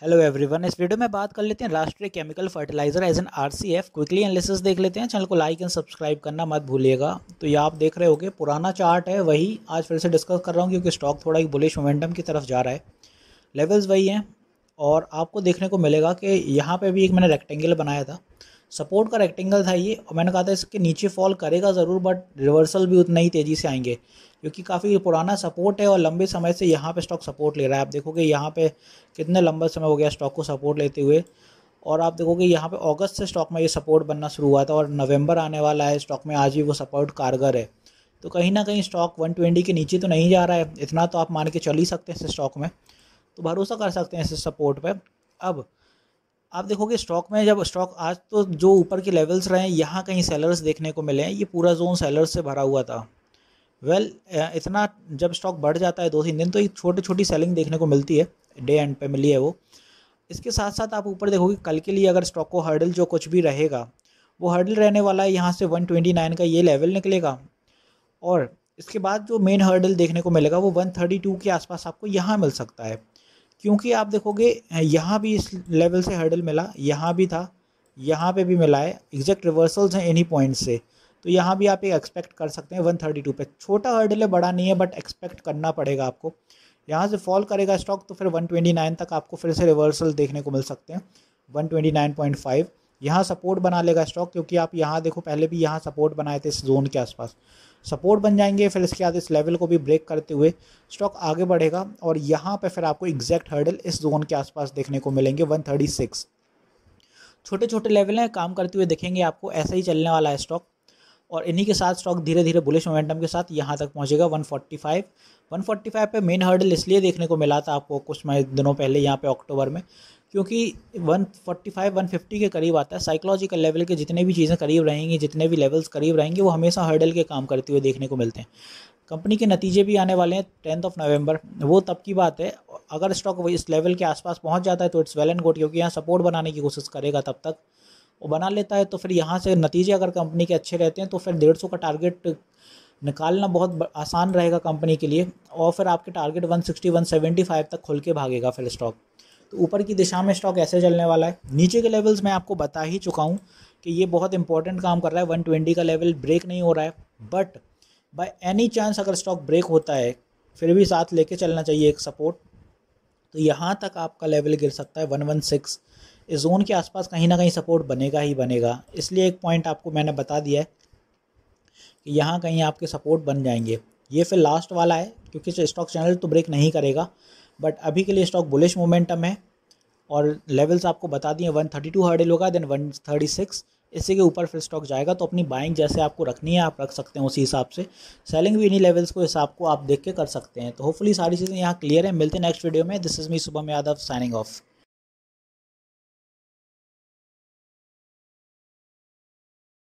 hello everyone इस video में बात कर लेते हैं राष्ट्रीय chemical fertiliser as an RCF quickly analysis देख लेते हैं चैनल को लाइक एंड सब्सक्राइब करना मत भूलिएगा तो ये आप देख रहे होंगे पुराना चार्ट है वही आज फिर से डिस्कस कर रहा हूँ क्योंकि स्टॉक थोड़ा एक बुलिश मोमेंटम की तरफ जा रहा है लेवल्स वही हैं और आपको देखने को मिलेगा कि यहाँ पे भी एक मैंने रेक्टेंगल बनाया था सपोर्ट का रेक्टेंगल था ये और मैंने कहा था इसके नीचे फॉल करेगा ज़रूर बट रिवर्सल भी उतना ही तेज़ी से आएंगे क्योंकि काफ़ी पुराना सपोर्ट है और लंबे समय से यहाँ पे स्टॉक सपोर्ट ले रहा है आप देखोगे यहाँ पे कितने लंबे समय हो गया स्टॉक को सपोर्ट लेते हुए और आप देखोगे यहाँ पे अगस्त से स्टॉक में ये सपोर्ट बनना शुरू हुआ था और नवंबर आने वाला है स्टॉक में आज ही वो सपोर्ट कारगर है तो कहीं ना कहीं स्टॉक वन के नीचे तो नहीं जा रहा है इतना तो आप मान के चल ही सकते हैं इस स्टॉक में तो भरोसा कर सकते हैं इस सपोर्ट पर अब आप देखोगे स्टॉक में जब स्टॉक आज तो जो ऊपर के लेवल्स रहे हैं यहाँ कहीं सेलर्स देखने को मिले हैं ये पूरा जोन सेलर्स से भरा हुआ था वेल well, इतना जब स्टॉक बढ़ जाता है दो तीन दिन तो एक छोटी छोटी सेलिंग देखने को मिलती है डे एंड पे मिली है वो इसके साथ साथ आप ऊपर देखोगे कल के लिए अगर स्टॉक को हर्डल जो कुछ भी रहेगा वो हर्डल रहने वाला है यहाँ से 129 का ये लेवल निकलेगा और इसके बाद जो मेन हर्डल देखने को मिलेगा वो 132 के आसपास आपको यहाँ मिल सकता है क्योंकि आप देखोगे यहाँ भी इस लेवल से हर्डल मिला यहाँ भी था यहाँ पे भी मिला है एग्जैक्ट रिवर्सल्स हैं इन्हीं पॉइंट से तो यहाँ भी आप एक एक्सपेक्ट कर सकते हैं वन थर्टी टू पर छोटा हर्डल है बड़ा नहीं है बट एक्सपेक्ट करना पड़ेगा आपको यहाँ से फॉल करेगा स्टॉक तो फिर वन ट्वेंटी नाइन तक आपको फिर से रिवर्सल देखने को मिल सकते हैं one twenty nine point five यहाँ सपोर्ट बना लेगा स्टॉक क्योंकि आप यहाँ देखो पहले भी यहाँ सपोर्ट बनाए थे इस जोन के आसपास सपोर्ट बन जाएंगे फिर इसके बाद इस लेवल को भी ब्रेक करते हुए स्टॉक आगे बढ़ेगा और यहाँ पे फिर आपको एग्जैक्ट हर्डल इस जोन के आसपास देखने को मिलेंगे वन छोटे छोटे लेवल हैं काम करते हुए देखेंगे आपको ऐसा ही चलने वाला है स्टॉक और इन्हीं के साथ स्टॉक धीरे धीरे बुलिश मोमेंटम के साथ यहाँ तक पहुँचेगा 145 145 पे मेन हर्डल इसलिए देखने को मिला था आपको कुछ दिनों पहले यहाँ पे अक्टूबर में क्योंकि 145 150 के करीब आता है साइकोलॉजिकल लेवल के जितने भी चीज़ें करीब रहेंगी जितने भी लेवल्स करीब रहेंगे वो हमेशा हर्डल के काम करते हुए देखने को मिलते हैं कंपनी के नतीजे भी आने वाले हैं टेंथ ऑफ नवंबर वो तब की बात है अगर स्टॉक इस लेवल के आसपास पहुंच जाता है तो इट्स वेल एंड गुड क्योंकि यहाँ सपोर्ट बनाने की कोशिश करेगा तब तक वो बना लेता है तो फिर यहाँ से नतीजे अगर कंपनी के अच्छे रहते हैं तो फिर डेढ़ का टारगेट निकालना बहुत आसान रहेगा कंपनी के लिए और फिर आपके टारगेट वन सिक्सटी तक खुल के भागेगा फिर स्टॉक तो ऊपर की दिशा में स्टॉक ऐसे चलने वाला है नीचे के लेवल्स मैं आपको बता ही चुका हूँ कि ये बहुत इंपॉर्टेंट काम कर रहा है 120 का लेवल ब्रेक नहीं हो रहा है बट बाय एनी चांस अगर स्टॉक ब्रेक होता है फिर भी साथ लेके चलना चाहिए एक सपोर्ट तो यहाँ तक आपका लेवल गिर सकता है वन वन सिक्स इस जोन के आसपास कहीं ना कहीं सपोर्ट बनेगा ही बनेगा इसलिए एक पॉइंट आपको मैंने बता दिया है कि यहाँ कहीं आपके सपोर्ट बन जाएंगे ये फिर लास्ट वाला है क्योंकि स्टॉक चैनल तो ब्रेक नहीं करेगा बट अभी के लिए स्टॉक बुलिश मोमेंटम है और लेवल्स आपको बता दिए वन थर्टी टू हर्डल होगा देन वन थर्टी सिक्स इसी के ऊपर फिर स्टॉक जाएगा तो अपनी बाइंग जैसे आपको रखनी है आप रख सकते हैं उसी हिसाब से सेलिंग भी इन्हीं लेवल्स को हिसाब को आप देख के कर सकते हैं तो होपफुली सारी चीज़ें यहाँ क्लियर है मिलते हैं नेक्स्ट वीडियो में this is me Shubham Yadav signing of